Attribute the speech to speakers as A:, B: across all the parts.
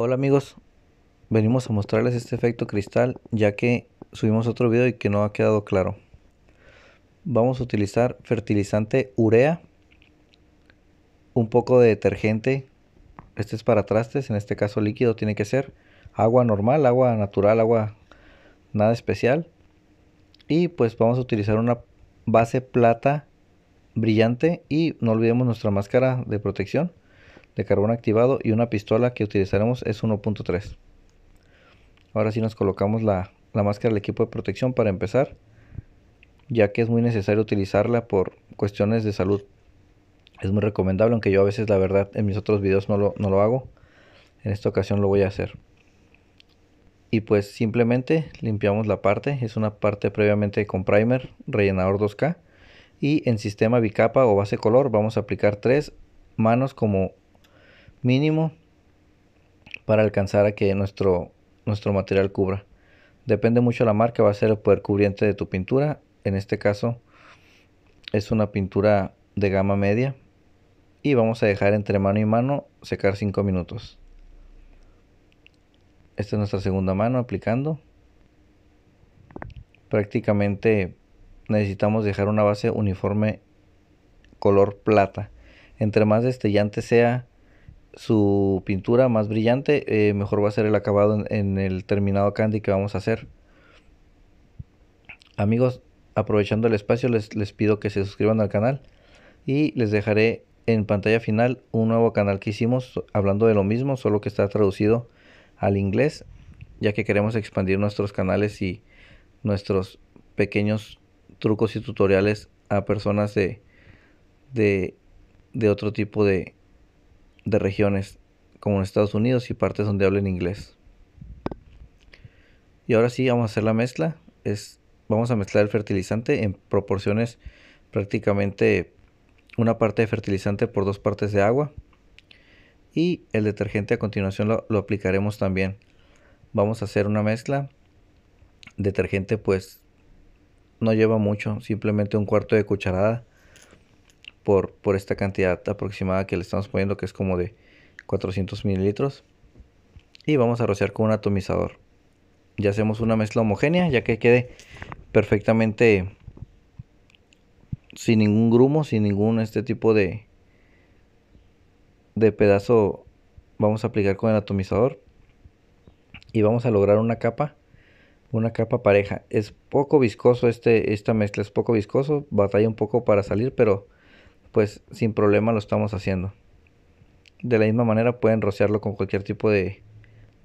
A: Hola amigos, venimos a mostrarles este efecto cristal ya que subimos otro video y que no ha quedado claro. Vamos a utilizar fertilizante urea, un poco de detergente, este es para trastes, en este caso líquido tiene que ser, agua normal, agua natural, agua nada especial. Y pues vamos a utilizar una base plata brillante y no olvidemos nuestra máscara de protección de carbón activado y una pistola que utilizaremos es 1.3. Ahora si nos colocamos la, máscara del equipo de protección para empezar, ya que es muy necesario utilizarla por cuestiones de salud. Es muy recomendable, aunque yo a veces la verdad en mis otros videos no lo, no lo hago. En esta ocasión lo voy a hacer. Y pues simplemente limpiamos la parte. Es una parte previamente con primer, rellenador 2K. Y en sistema bicapa o base color vamos a aplicar tres manos como mínimo para alcanzar a que nuestro, nuestro material cubra. Depende mucho de la marca, va a ser el poder cubriente de tu pintura. En este caso es una pintura de gama media y vamos a dejar entre mano y mano secar 5 minutos. Esta es nuestra segunda mano aplicando. Prácticamente necesitamos dejar una base uniforme color plata. Entre más destellante sea su pintura más brillante, eh, mejor va a ser el acabado en, el terminado candy que vamos a hacer. Amigos, aprovechando el espacio, les, les pido que se suscriban al canal y les dejaré en pantalla final un nuevo canal que hicimos hablando de lo mismo, solo que está traducido al inglés, ya que queremos expandir nuestros canales y nuestros pequeños trucos y tutoriales a personas de, de otro tipo de, de regiones, como en Estados Unidos y partes donde hablen inglés. Y ahora sí, vamos a hacer la mezcla. Es, vamos a mezclar el fertilizante en proporciones prácticamente una parte de fertilizante por dos partes de agua. Y el detergente a continuación lo aplicaremos también. Vamos a hacer una mezcla. Detergente pues no lleva mucho, simplemente un cuarto de cucharada por, esta cantidad aproximada que le estamos poniendo, que es como de 400 mililitros. Y vamos a rociar con un atomizador. Ya hacemos una mezcla homogénea, ya que quede perfectamente sin ningún grumo, sin ningún este tipo de, de pedazo. Vamos a aplicar con el atomizador y vamos a lograr una capa una capa pareja. Es poco viscoso este, esta mezcla, es poco viscoso, batalla un poco para salir, pero pues sin problema lo estamos haciendo. De la misma manera pueden rociarlo con cualquier tipo de,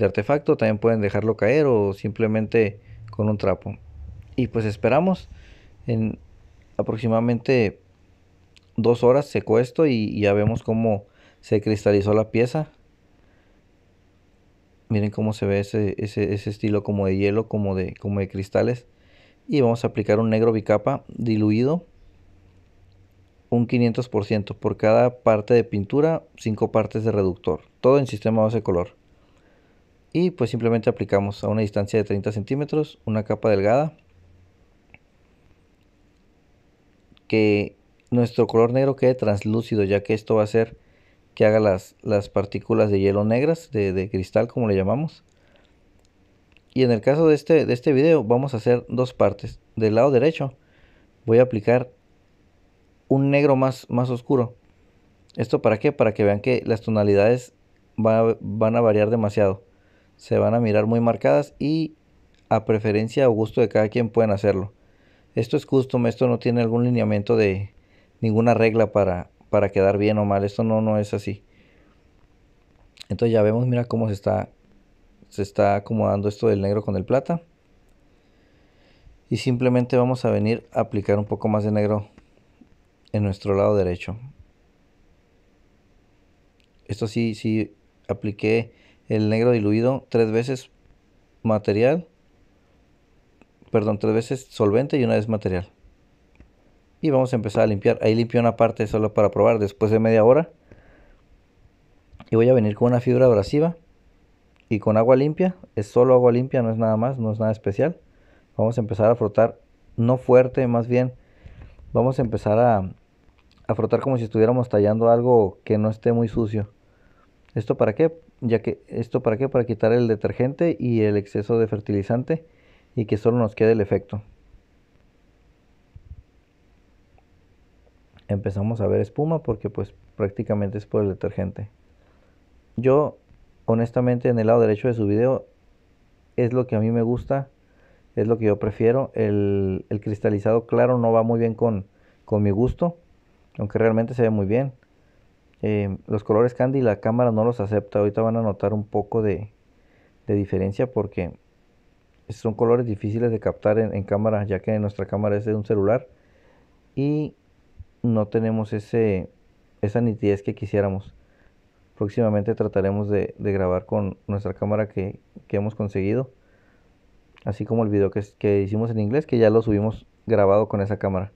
A: artefacto, también pueden dejarlo caer o simplemente con un trapo. Y pues esperamos en aproximadamente dos horas secuesto esto y, ya vemos cómo se cristalizó la pieza. Miren cómo se ve ese, ese, estilo como de hielo, como de, como de cristales. Y vamos a aplicar un negro bicapa diluido un 500%, por cada parte de pintura, 5 partes de reductor, todo en sistema base color. Y pues simplemente aplicamos a una distancia de 30 centímetros una capa delgada que nuestro color negro quede translúcido, ya que esto va a hacer que haga las, las partículas de hielo negras, de, cristal como le llamamos. Y en el caso de este, de este video vamos a hacer dos partes. Del lado derecho voy a aplicar un negro más, más oscuro. ¿Esto para qué? Para que vean que las tonalidades van a variar demasiado. Se van a mirar muy marcadas y a preferencia o gusto de cada quien pueden hacerlo. Esto es custom, esto no tiene algún lineamiento de ninguna regla para, para quedar bien o mal. Esto no, no es así. Entonces ya vemos, mira cómo se está, se está acomodando esto del negro con el plata. Y simplemente vamos a venir a aplicar un poco más de negro en nuestro lado derecho. Esto sí, sí apliqué el negro diluido tres veces material, perdón, tres veces solvente y una vez material. Y vamos a empezar a limpiar. Ahí limpio una parte solo para probar después de media hora. Y voy a venir con una fibra abrasiva y con agua limpia. Es solo agua limpia, no es nada más, no es nada especial. Vamos a empezar a frotar, no fuerte, más bien vamos a empezar a, a frotar como si estuviéramos tallando algo que no esté muy sucio. ¿Esto para qué? Ya que esto para qué? Para quitar el detergente y el exceso de fertilizante y que solo nos quede el efecto. Empezamos a ver espuma porque pues prácticamente es por el detergente. Yo honestamente en el lado derecho de su video es lo que a mí me gusta, es lo que yo prefiero. El, cristalizado claro no va muy bien con, con mi gusto aunque realmente se ve muy bien. Eh, los colores candy la cámara no los acepta. Ahorita van a notar un poco de, de diferencia porque son colores difíciles de captar en, cámara, ya que nuestra cámara es de un celular y no tenemos ese, esa nitidez que quisiéramos. Próximamente trataremos de, grabar con nuestra cámara que, hemos conseguido, así como el video que, que hicimos en inglés, que ya lo subimos grabado con esa cámara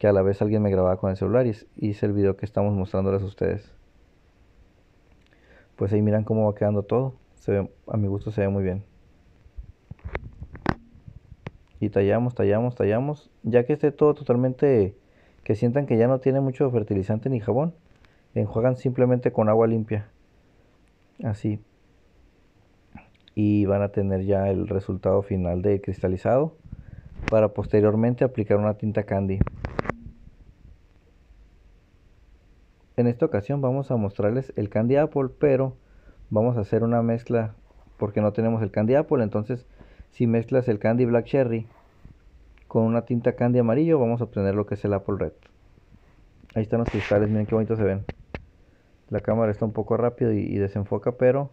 A: que a la vez alguien me grababa con el celular y hice el video que estamos mostrándoles a ustedes. Pues ahí miran cómo va quedando todo. Se ve, a mi gusto se ve muy bien. Y tallamos, tallamos, tallamos. Ya que esté todo totalmente, que sientan que ya no tiene mucho fertilizante ni jabón, enjuagan simplemente con agua limpia. Así. Y van a tener ya el resultado final de cristalizado para posteriormente aplicar una tinta candy. En esta ocasión vamos a mostrarles el candy apple, pero vamos a hacer una mezcla porque no tenemos el candy apple. Entonces, si mezclas el candy black cherry con una tinta candy amarillo, vamos a obtener lo que es el apple red. Ahí están los cristales, miren qué bonito se ven. La cámara está un poco rápido y, desenfoca, pero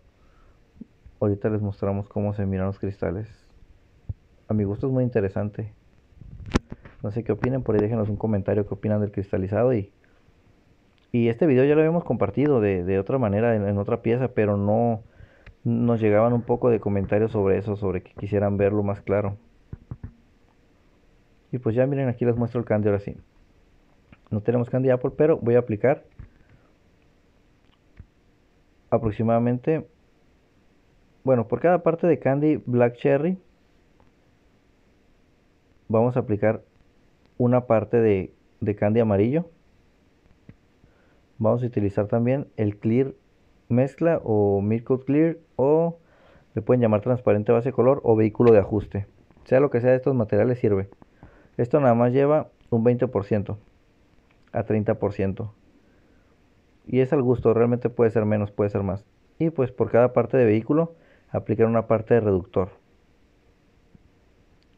A: ahorita les mostramos cómo se miran los cristales. A mi gusto es muy interesante. No sé qué opinan, por ahí déjenos un comentario qué opinan del cristalizado y y este video ya lo habíamos compartido de, otra manera, en, otra pieza, pero no nos llegaban un poco de comentarios sobre eso, sobre que quisieran verlo más claro. Y pues ya miren, aquí les muestro el candy ahora sí. No tenemos candy Apple, pero voy a aplicar aproximadamente, bueno, por cada parte de candy black cherry, vamos a aplicar una parte de, de candy amarillo vamos a utilizar también el clear mezcla o Mirco clear o le pueden llamar transparente base color o vehículo de ajuste sea lo que sea de estos materiales sirve esto nada más lleva un 20% a 30% y es al gusto realmente puede ser menos puede ser más y pues por cada parte de vehículo aplicar una parte de reductor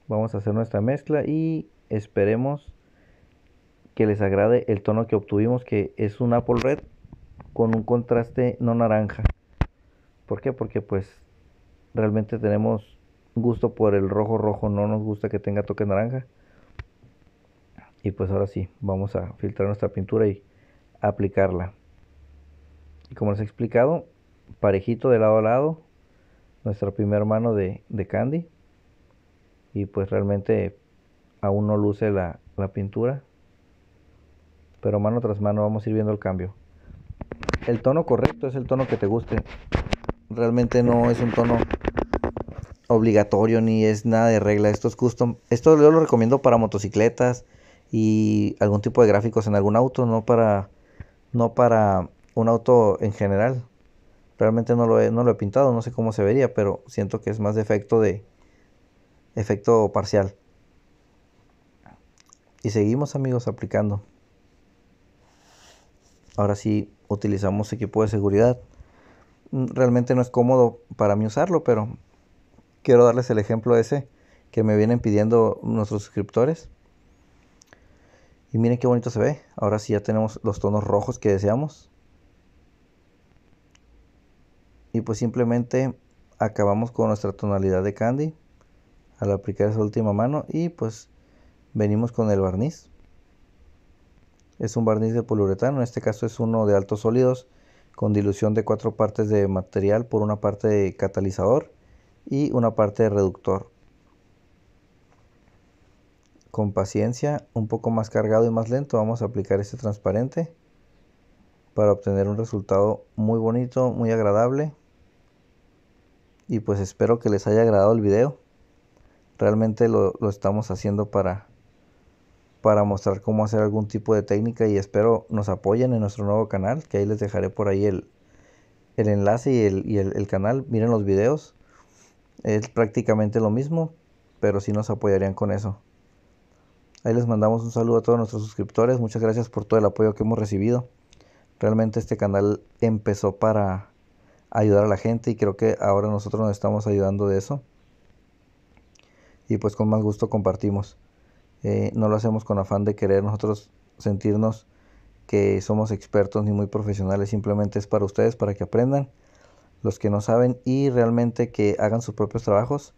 A: vamos a hacer nuestra mezcla y esperemos que les agrade el tono que obtuvimos, que es un Apple Red con un contraste no naranja. ¿Por qué? Porque pues realmente tenemos gusto por el rojo rojo, no nos gusta que tenga toque naranja. Y pues ahora sí, vamos a filtrar nuestra pintura y aplicarla. Y como les he explicado, parejito de lado a lado, nuestra primera mano de, Candy. Y pues realmente aún no luce la pintura, pero mano tras mano vamos a ir viendo el cambio. El tono correcto es el tono que te guste. Realmente no es un tono obligatorio ni es nada de regla. Esto es custom. Esto yo lo recomiendo para motocicletas y algún tipo de gráficos en algún auto, no para no para un auto en general. Realmente no lo he, no lo he pintado, no sé cómo se vería, pero siento que es más de efecto de efecto parcial. Y seguimos amigos aplicando. Ahora sí utilizamos equipo de seguridad. Mm, realmente no es cómodo para mí usarlo, pero quiero darles el ejemplo ese que me vienen pidiendo nuestros suscriptores. Y miren qué bonito se ve. Ahora sí ya tenemos los tonos rojos que deseamos. Y pues simplemente acabamos con nuestra tonalidad de candy al aplicar esa última mano y pues venimos con el barniz es un barniz de poliuretano, en este caso es uno de altos sólidos con dilución de cuatro partes de material por una parte de catalizador y una parte de reductor. Con paciencia, un poco más cargado y más lento, vamos a aplicar este transparente para obtener un resultado muy bonito, muy agradable. Y pues espero que les haya agradado el video. Realmente lo, lo estamos haciendo para para mostrar cómo hacer algún tipo de técnica y espero nos apoyen en nuestro nuevo canal, que ahí les dejaré por ahí el, enlace y, el, canal. Miren los videos, es prácticamente lo mismo, pero si nos apoyarían con eso. Ahí les mandamos un saludo a todos nuestros suscriptores, muchas gracias por todo el apoyo que hemos recibido. Realmente este canal empezó para ayudar a la gente y creo que ahora nosotros nos estamos ayudando de eso. Y pues con más gusto compartimos. Eh, no lo hacemos con afán de querer nosotros sentirnos que somos expertos ni muy profesionales, simplemente es para ustedes, para que aprendan, los que no saben y realmente que hagan sus propios trabajos.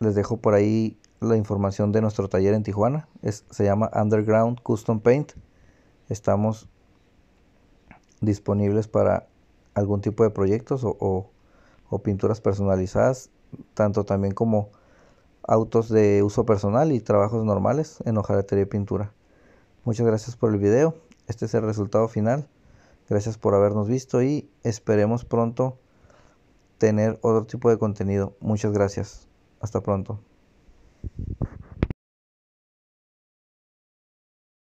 A: Les dejo por ahí la información de nuestro taller en Tijuana, se llama Underground Custom Paint. Estamos disponibles para algún tipo de proyectos o pinturas personalizadas, tanto también como autos de uso personal y trabajos normales en hojatería y pintura. Muchas gracias por el video, este es el resultado final. Gracias por habernos visto y esperemos pronto tener otro tipo de contenido. Muchas gracias. Hasta pronto.